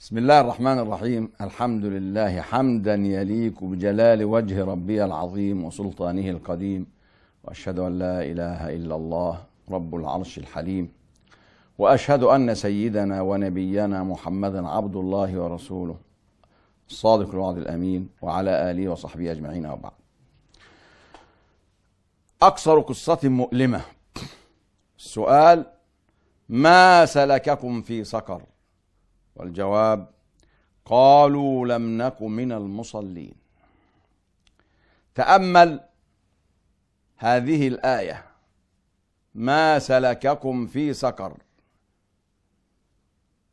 بسم الله الرحمن الرحيم الحمد لله حمدا يليق بجلال وجه ربي العظيم وسلطانه القديم واشهد ان لا اله الا الله رب العرش الحليم واشهد ان سيدنا ونبينا محمدا عبد الله ورسوله الصادق الوعد الامين وعلى اله وصحبه اجمعين وبعد اكثر قصه مؤلمه السؤال ما سلككم في سقر والجواب قالوا لم نك من المصلين تامل هذه الايه ما سلككم في سقر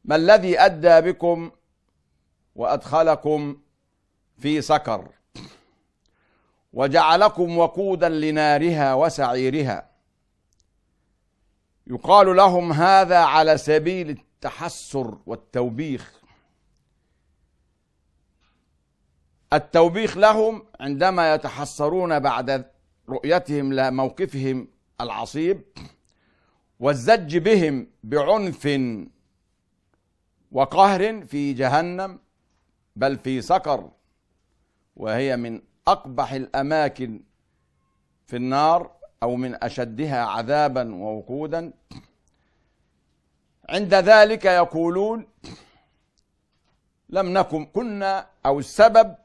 ما الذي ادى بكم وادخلكم في سكر وجعلكم وقودا لنارها وسعيرها يقال لهم هذا على سبيل التحسر والتوبيخ التوبيخ لهم عندما يتحسرون بعد رؤيتهم لموقفهم العصيب والزج بهم بعنف وقهر في جهنم بل في سقر وهي من اقبح الاماكن في النار او من اشدها عذابا ووقودا عند ذلك يقولون لم نكن كنا أو السبب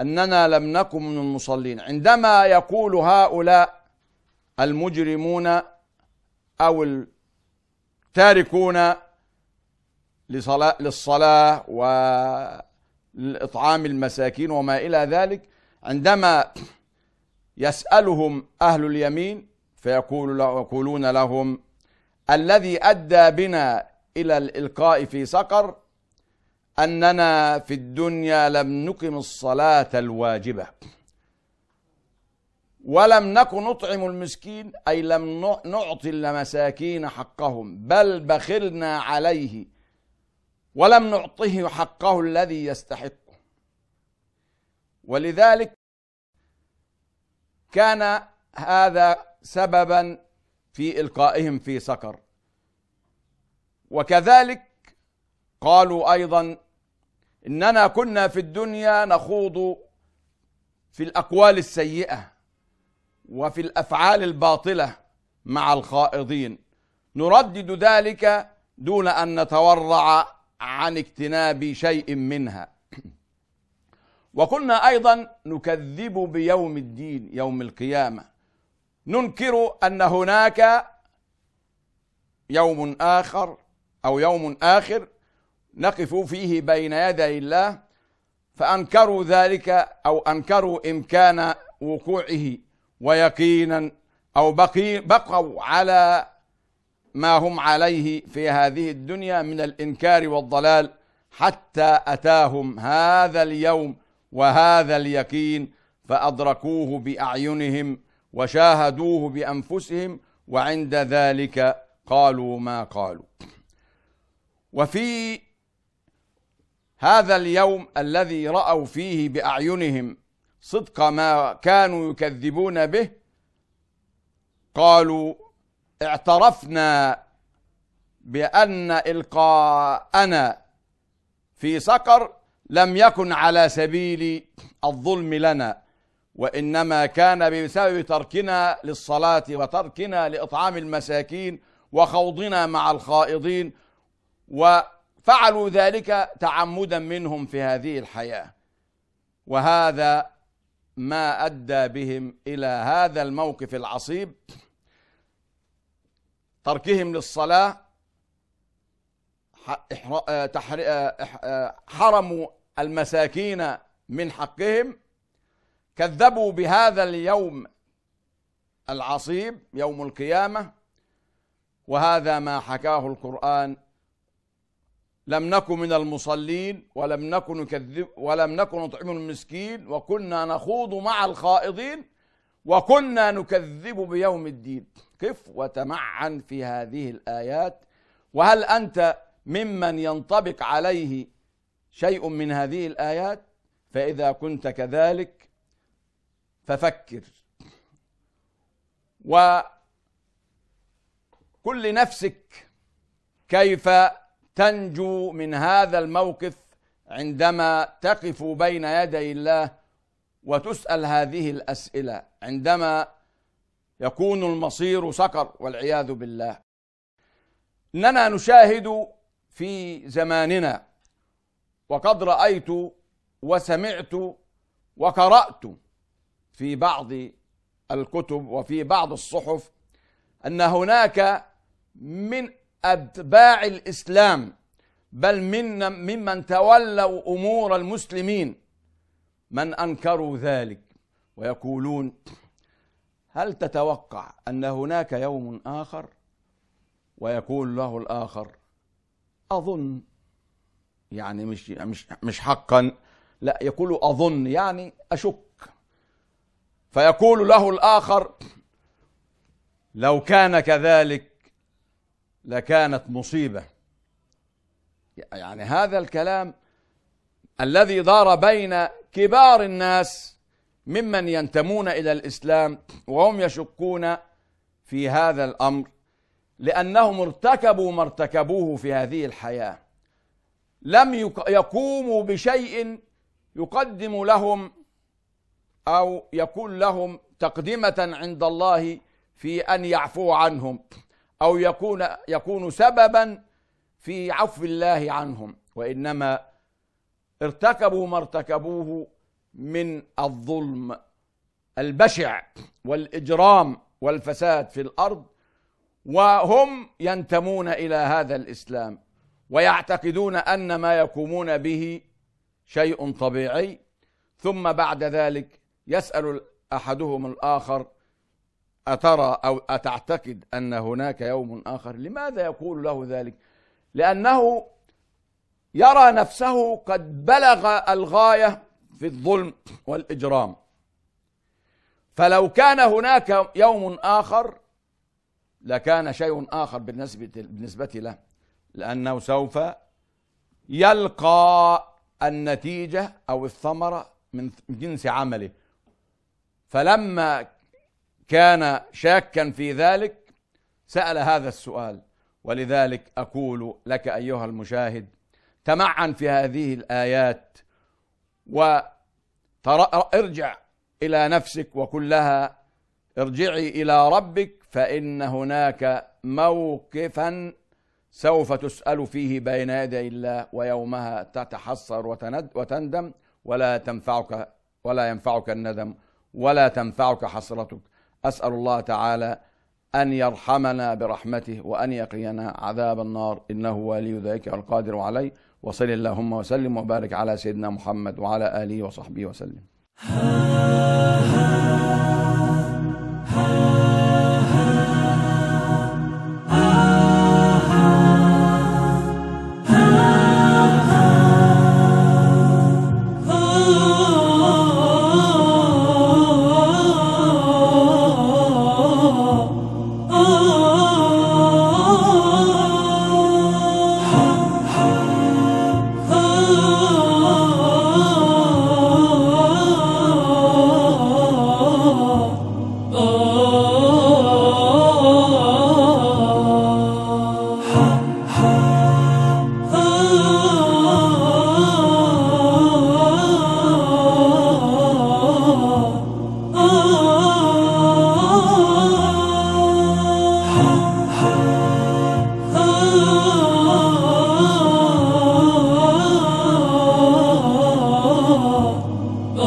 أننا لم نكن من المصلين عندما يقول هؤلاء المجرمون أو التاركون لصلاة للصلاة ولإطعام المساكين وما إلى ذلك عندما يسألهم أهل اليمين فيقول يقولون لهم الذي ادى بنا الى الالقاء في سقر اننا في الدنيا لم نقم الصلاه الواجبه ولم نكن نطعم المسكين اي لم نعطي المساكين حقهم بل بخلنا عليه ولم نعطه حقه الذي يستحقه ولذلك كان هذا سببا في إلقائهم في سكر وكذلك قالوا أيضا إننا كنا في الدنيا نخوض في الأقوال السيئة وفي الأفعال الباطلة مع الخائضين نردد ذلك دون أن نتورع عن اجتناب شيء منها وكنا أيضا نكذب بيوم الدين يوم القيامة ننكر أن هناك يوم آخر أو يوم آخر نقف فيه بين يدي الله فأنكروا ذلك أو أنكروا إمكان وقوعه ويقينا أو بقي بقوا على ما هم عليه في هذه الدنيا من الإنكار والضلال حتى أتاهم هذا اليوم وهذا اليقين فأدركوه بأعينهم وشاهدوه بانفسهم وعند ذلك قالوا ما قالوا وفي هذا اليوم الذي راوا فيه باعينهم صدق ما كانوا يكذبون به قالوا اعترفنا بان القاءنا في سقر لم يكن على سبيل الظلم لنا وإنما كان بسبب تركنا للصلاة وتركنا لإطعام المساكين وخوضنا مع الخائضين وفعلوا ذلك تعمدا منهم في هذه الحياة وهذا ما أدى بهم إلى هذا الموقف العصيب تركهم للصلاة آه، آه، آه، حرموا المساكين من حقهم كذبوا بهذا اليوم العصيب يوم القيامة وهذا ما حكاه القرآن لم نكن من المصلين ولم نكن نكذب ولم نكن نطعم المسكين وكنا نخوض مع الخائضين وكنا نكذب بيوم الدين قف وتمعن في هذه الآيات وهل أنت ممن ينطبق عليه شيء من هذه الآيات فإذا كنت كذلك ففكر وكل لنفسك كيف تنجو من هذا الموقف عندما تقف بين يدي الله وتسأل هذه الأسئلة عندما يكون المصير سقر والعياذ بالله إننا نشاهد في زماننا وقد رأيت وسمعت وقرأت في بعض الكتب وفي بعض الصحف أن هناك من أتباع الإسلام بل من ممن تولوا أمور المسلمين من أنكروا ذلك ويقولون هل تتوقع أن هناك يوم آخر ويقول له الآخر أظن يعني مش مش مش حقا لا يقول أظن يعني أشك فيقول له الآخر لو كان كذلك لكانت مصيبة يعني هذا الكلام الذي دار بين كبار الناس ممن ينتمون إلى الإسلام وهم يشكون في هذا الأمر لأنهم ارتكبوا ما ارتكبوه في هذه الحياة لم يقوموا بشيء يقدم لهم أو يكون لهم تقدمة عند الله في أن يعفو عنهم أو يكون يكون سببا في عفو الله عنهم وإنما ارتكبوا ما ارتكبوه من الظلم البشع والإجرام والفساد في الأرض وهم ينتمون إلى هذا الإسلام ويعتقدون أن ما يقومون به شيء طبيعي ثم بعد ذلك يسأل أحدهم الآخر أترى أو أتعتقد أن هناك يوم آخر لماذا يقول له ذلك لأنه يرى نفسه قد بلغ الغاية في الظلم والإجرام فلو كان هناك يوم آخر لكان شيء آخر بالنسبة, بالنسبة له لأنه سوف يلقى النتيجة أو الثمرة من جنس عمله فلما كان شاكا في ذلك سال هذا السؤال ولذلك اقول لك ايها المشاهد تمعن في هذه الايات وارجع الى نفسك وقل لها ارجعي الى ربك فان هناك موقفا سوف تسال فيه بين يدي الله ويومها تتحسر وتندم ولا تنفعك ولا ينفعك الندم ولا تنفعك حسرتك أسأل الله تعالى أن يرحمنا برحمته وأن يقينا عذاب النار إنه ولي ذلك القادر عليه وصل اللهم وسلم وبارك على سيدنا محمد وعلى آله وصحبه وسلم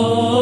Oh.